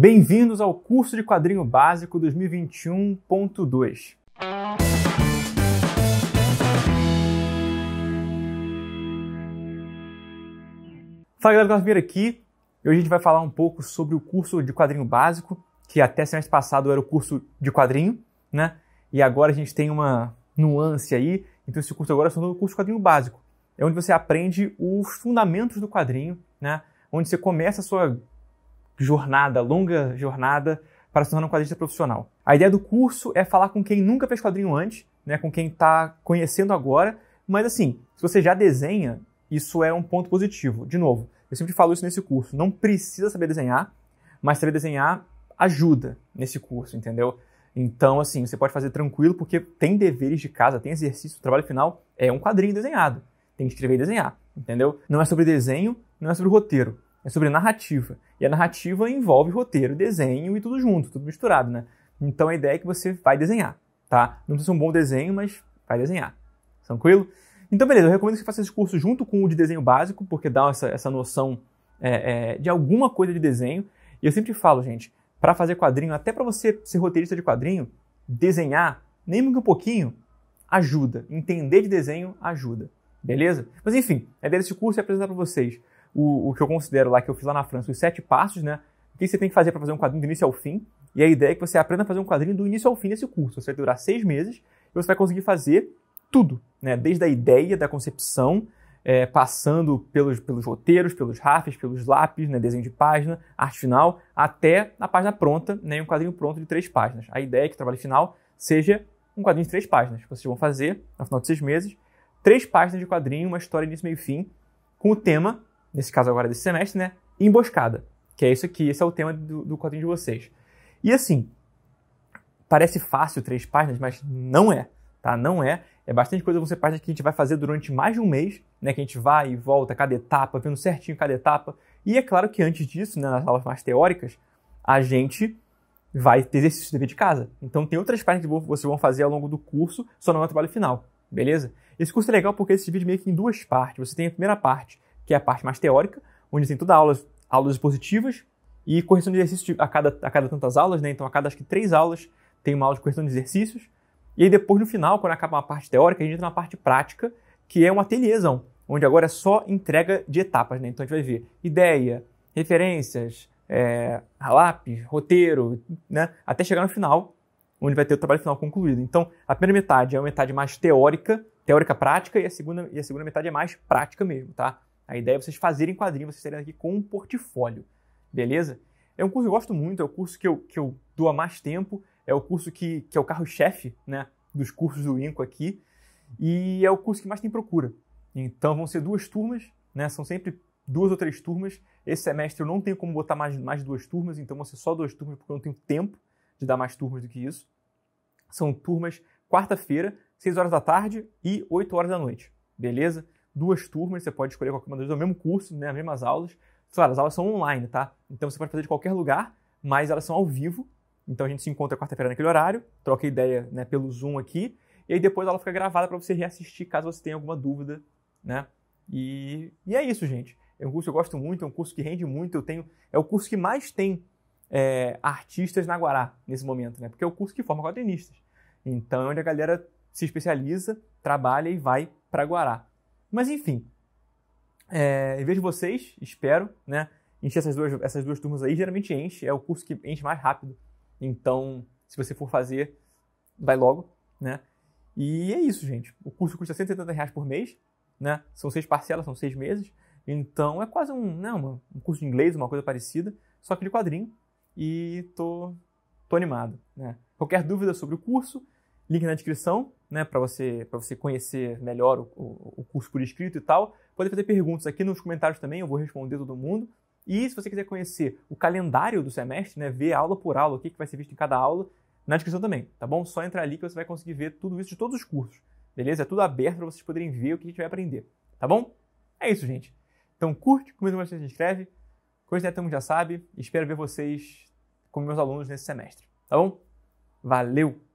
Bem-vindos ao curso de quadrinho básico 2021.2. Fala galera, Gustavo aqui. Hoje a gente vai falar um pouco sobre o curso de quadrinho básico, que até semestre passado era o curso de quadrinho, né? E agora a gente tem uma nuance aí, então esse curso agora é o curso de quadrinho básico. É onde você aprende os fundamentos do quadrinho, né? Onde você começa a sua jornada, longa jornada para se tornar um quadrinista profissional. A ideia do curso é falar com quem nunca fez quadrinho antes, né, com quem está conhecendo agora, mas assim, se você já desenha, isso é um ponto positivo. De novo, eu sempre falo isso nesse curso, não precisa saber desenhar, mas saber desenhar ajuda nesse curso, entendeu? Então, assim, você pode fazer tranquilo, porque tem deveres de casa, tem exercício, o trabalho final é um quadrinho desenhado. Tem que escrever e desenhar, entendeu? Não é sobre desenho, não é sobre roteiro é sobre narrativa. E a narrativa envolve roteiro, desenho e tudo junto, tudo misturado, né? Então a ideia é que você vai desenhar, tá? Não precisa ser um bom desenho, mas vai desenhar. Tranquilo? Então, beleza, eu recomendo que você faça esse curso junto com o de desenho básico, porque dá essa, essa noção é, é, de alguma coisa de desenho. E eu sempre falo, gente, para fazer quadrinho, até para você ser roteirista de quadrinho, desenhar, nem que um pouquinho, ajuda. Entender de desenho ajuda. Beleza? Mas enfim, a ideia desse curso é apresentar para vocês o, o que eu considero lá que eu fiz lá na França, os sete passos, né? O que você tem que fazer para fazer um quadrinho do início ao fim. E a ideia é que você aprenda a fazer um quadrinho do início ao fim nesse curso. Você vai durar seis meses e você vai conseguir fazer tudo, né? Desde a ideia, da concepção, é, passando pelos, pelos roteiros, pelos rafes, pelos lápis, né? desenho de página, arte final, até a página pronta, né? um quadrinho pronto de três páginas. A ideia é que o trabalho final seja um quadrinho de três páginas. Vocês vão fazer, no final de seis meses, três páginas de quadrinho, uma história início, meio e fim, com o tema nesse caso agora desse semestre, né? Emboscada, que é isso aqui, esse é o tema do, do quadrinho de vocês. E assim, parece fácil três páginas, mas não é, tá? Não é. É bastante coisa, vão ser páginas que a gente vai fazer durante mais de um mês, né? Que a gente vai e volta cada etapa, vendo certinho cada etapa. E é claro que antes disso, né, nas aulas mais teóricas, a gente vai ter exercício de dever de casa. Então tem outras páginas que vocês vão fazer ao longo do curso, só não é o trabalho final, beleza? Esse curso é legal porque esse vídeo é meio que em duas partes. Você tem a primeira parte, que é a parte mais teórica, onde tem toda aulas, aulas expositivas e correção de exercícios a cada, a cada tantas aulas, né? Então, a cada acho que três aulas tem uma aula de correção de exercícios. E aí depois, no final, quando acaba uma parte teórica, a gente entra na parte prática, que é um ateliêzão, onde agora é só entrega de etapas, né? Então a gente vai ver ideia, referências, é, lápis, roteiro, né? Até chegar no final, onde vai ter o trabalho final concluído. Então, a primeira metade é uma metade mais teórica, teórica prática, e a segunda, e a segunda metade é mais prática mesmo, tá? A ideia é vocês fazerem quadrinho, vocês estarem aqui com um portfólio, beleza? É um curso que eu gosto muito, é o curso que eu, que eu dou há mais tempo, é o curso que, que é o carro-chefe né, dos cursos do INCO aqui, e é o curso que mais tem procura. Então vão ser duas turmas, né, são sempre duas ou três turmas. Esse semestre eu não tenho como botar mais, mais duas turmas, então vão ser só duas turmas, porque eu não tenho tempo de dar mais turmas do que isso. São turmas quarta-feira, 6 horas da tarde e 8 horas da noite, beleza? duas turmas, você pode escolher qualquer uma das duas, é o mesmo curso, né, as mesmas aulas. Claro, as aulas são online, tá? Então você pode fazer de qualquer lugar, mas elas são ao vivo. Então a gente se encontra quarta-feira naquele horário, troca ideia né, pelo Zoom aqui, e aí depois ela fica gravada para você reassistir caso você tenha alguma dúvida, né? E, e é isso, gente. É um curso que eu gosto muito, é um curso que rende muito. Eu tenho, é o curso que mais tem é, artistas na Guará nesse momento, né? Porque é o curso que forma quadrinistas. Então é onde a galera se especializa, trabalha e vai para Guará. Mas enfim, é, eu vejo vocês, espero, né? Encher essas duas, essas duas turmas aí, geralmente enche, é o curso que enche mais rápido. Então, se você for fazer, vai logo, né? E é isso, gente. O curso custa 170 reais por mês, né? São seis parcelas, são seis meses. Então é quase um, né, um curso de inglês, uma coisa parecida, só que de quadrinho. E tô, tô animado, né? Qualquer dúvida sobre o curso, link na descrição, né, para você, você conhecer melhor o, o, o, curso por escrito e tal. Pode fazer perguntas aqui nos comentários também, eu vou responder todo mundo. E se você quiser conhecer o calendário do semestre, né, ver aula por aula, o que, que vai ser visto em cada aula, na descrição também, tá bom? Só entrar ali que você vai conseguir ver tudo isso de todos os cursos, beleza? É tudo aberto para vocês poderem ver o que a gente vai aprender, tá bom? É isso, gente. Então curte, comenta bastante, se inscreve. Coisa que Netamo já sabe. Espero ver vocês como meus alunos nesse semestre, tá bom? Valeu!